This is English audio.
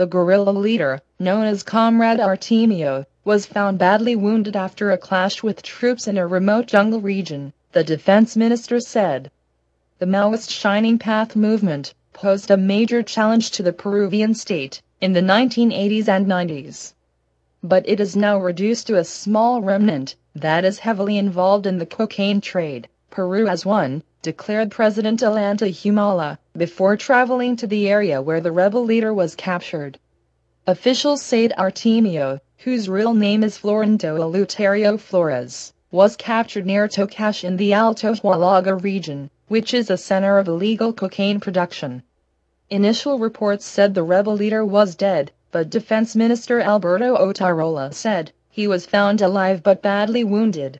the guerrilla leader, known as Comrade Artemio, was found badly wounded after a clash with troops in a remote jungle region, the defense minister said. The Maoist Shining Path movement posed a major challenge to the Peruvian state in the 1980s and 90s. But it is now reduced to a small remnant that is heavily involved in the cocaine trade Peru as one declared President Alanta Humala, before traveling to the area where the rebel leader was captured. Officials said Artemio, whose real name is Florindo Eleuterio Flores, was captured near Tocash in the Alto Hualaga region, which is a center of illegal cocaine production. Initial reports said the rebel leader was dead, but Defense Minister Alberto Otarola said he was found alive but badly wounded.